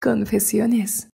Confesiones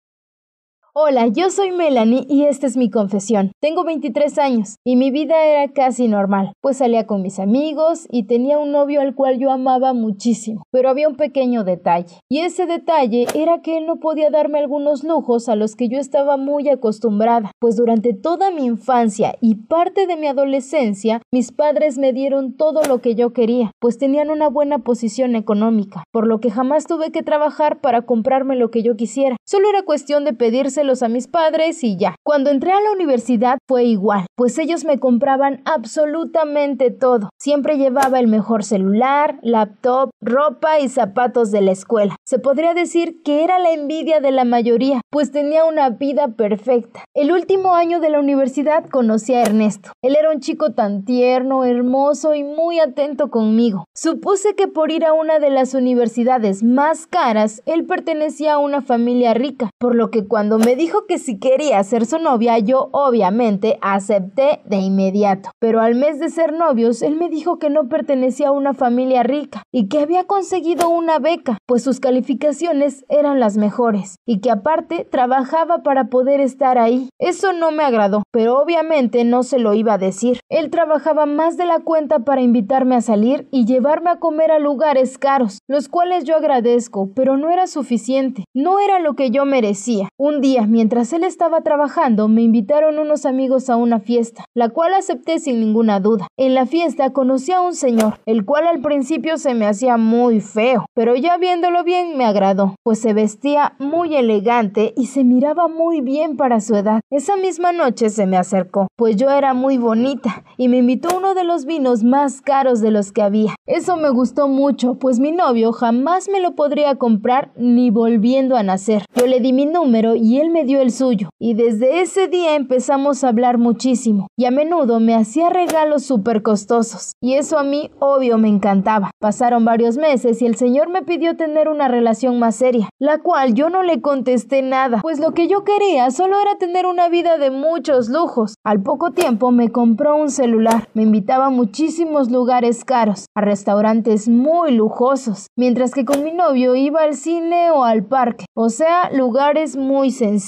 Hola, yo soy Melanie y esta es mi confesión. Tengo 23 años y mi vida era casi normal, pues salía con mis amigos y tenía un novio al cual yo amaba muchísimo, pero había un pequeño detalle, y ese detalle era que él no podía darme algunos lujos a los que yo estaba muy acostumbrada, pues durante toda mi infancia y parte de mi adolescencia, mis padres me dieron todo lo que yo quería, pues tenían una buena posición económica, por lo que jamás tuve que trabajar para comprarme lo que yo quisiera. Solo era cuestión de pedirse a mis padres y ya. Cuando entré a la universidad fue igual, pues ellos me compraban absolutamente todo. Siempre llevaba el mejor celular, laptop, ropa y zapatos de la escuela. Se podría decir que era la envidia de la mayoría, pues tenía una vida perfecta. El último año de la universidad conocí a Ernesto. Él era un chico tan tierno, hermoso y muy atento conmigo. Supuse que por ir a una de las universidades más caras, él pertenecía a una familia rica, por lo que cuando me dijo que si quería ser su novia, yo obviamente acepté de inmediato. Pero al mes de ser novios, él me dijo que no pertenecía a una familia rica y que había conseguido una beca, pues sus calificaciones eran las mejores y que aparte trabajaba para poder estar ahí. Eso no me agradó, pero obviamente no se lo iba a decir. Él trabajaba más de la cuenta para invitarme a salir y llevarme a comer a lugares caros, los cuales yo agradezco, pero no era suficiente, no era lo que yo merecía. Un día mientras él estaba trabajando, me invitaron unos amigos a una fiesta, la cual acepté sin ninguna duda. En la fiesta conocí a un señor, el cual al principio se me hacía muy feo, pero ya viéndolo bien me agradó, pues se vestía muy elegante y se miraba muy bien para su edad. Esa misma noche se me acercó, pues yo era muy bonita y me invitó uno de los vinos más caros de los que había. Eso me gustó mucho, pues mi novio jamás me lo podría comprar ni volviendo a nacer. Yo le di mi número y él me dio el suyo y desde ese día empezamos a hablar muchísimo y a menudo me hacía regalos súper costosos y eso a mí obvio me encantaba. Pasaron varios meses y el señor me pidió tener una relación más seria, la cual yo no le contesté nada, pues lo que yo quería solo era tener una vida de muchos lujos. Al poco tiempo me compró un celular, me invitaba a muchísimos lugares caros, a restaurantes muy lujosos, mientras que con mi novio iba al cine o al parque, o sea, lugares muy sencillos.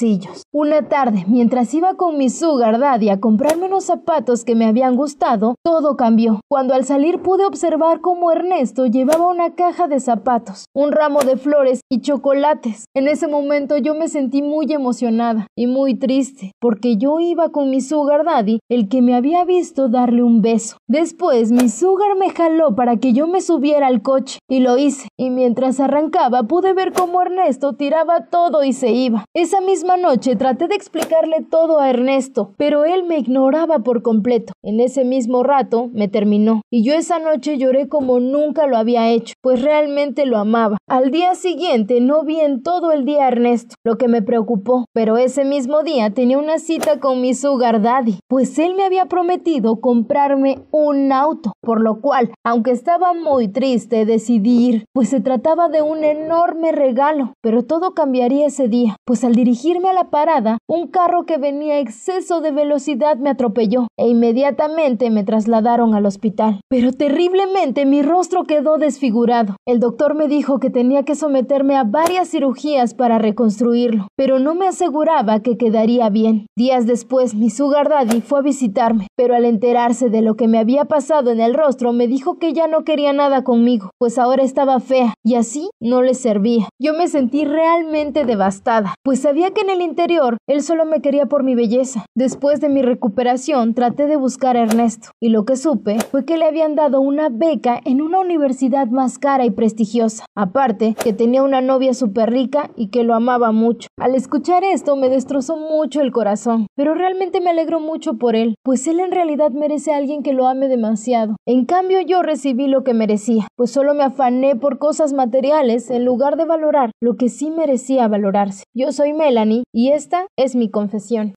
Una tarde, mientras iba con mi sugar daddy a comprarme unos zapatos que me habían gustado, todo cambió. Cuando al salir pude observar cómo Ernesto llevaba una caja de zapatos, un ramo de flores y chocolates. En ese momento yo me sentí muy emocionada y muy triste, porque yo iba con mi sugar daddy, el que me había visto darle un beso. Después mi sugar me jaló para que yo me subiera al coche y lo hice, y mientras arrancaba pude ver cómo Ernesto tiraba todo y se iba. Esa misma misma noche traté de explicarle todo a Ernesto, pero él me ignoraba por completo. En ese mismo rato me terminó, y yo esa noche lloré como nunca lo había hecho, pues realmente lo amaba. Al día siguiente no vi en todo el día a Ernesto, lo que me preocupó, pero ese mismo día tenía una cita con mi sugar daddy, pues él me había prometido comprarme un auto, por lo cual, aunque estaba muy triste, decidí ir, pues se trataba de un enorme regalo, pero todo cambiaría ese día, pues al dirigir irme a la parada, un carro que venía a exceso de velocidad me atropelló e inmediatamente me trasladaron al hospital. Pero terriblemente mi rostro quedó desfigurado. El doctor me dijo que tenía que someterme a varias cirugías para reconstruirlo, pero no me aseguraba que quedaría bien. Días después mi sugar daddy fue a visitarme, pero al enterarse de lo que me había pasado en el rostro me dijo que ya no quería nada conmigo, pues ahora estaba fea y así no le servía. Yo me sentí realmente devastada, pues sabía en el interior él solo me quería por mi belleza. Después de mi recuperación traté de buscar a Ernesto y lo que supe fue que le habían dado una beca en una universidad más cara y prestigiosa. Aparte, que tenía una novia súper rica y que lo amaba mucho. Al escuchar esto me destrozó mucho el corazón, pero realmente me alegro mucho por él, pues él en realidad merece a alguien que lo ame demasiado. En cambio yo recibí lo que merecía, pues solo me afané por cosas materiales en lugar de valorar lo que sí merecía valorarse. Yo soy Melanie y esta es mi confesión.